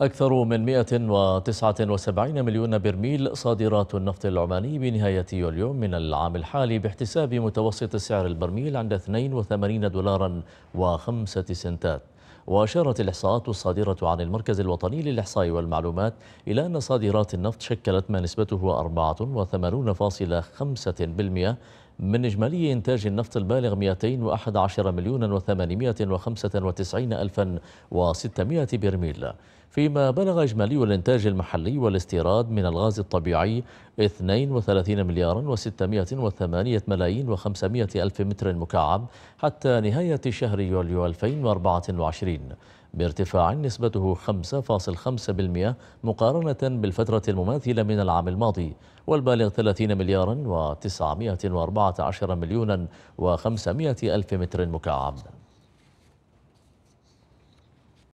أكثر من 179 مليون برميل صادرات النفط العماني بنهاية يوليو من العام الحالي باحتساب متوسط سعر البرميل عند 82 دولارا وخمسة سنتات وأشارت الإحصاءات الصادرة عن المركز الوطني للإحصاء والمعلومات إلى أن صادرات النفط شكلت ما نسبته 84.5% من إجمالي إنتاج النفط البالغ 211 مليون و895 ألفا و600 برميل فيما بلغ إجمالي الإنتاج المحلي والاستيراد من الغاز الطبيعي 32 مليار و608 ملايين و500 ألف متر مكعب حتى نهاية شهر يوليو 2024 بارتفاع نسبته 5.5% مقارنة بالفترة المماثلة من العام الماضي والبالغ 30 مليار و914 مليونا و500 ألف متر مكعب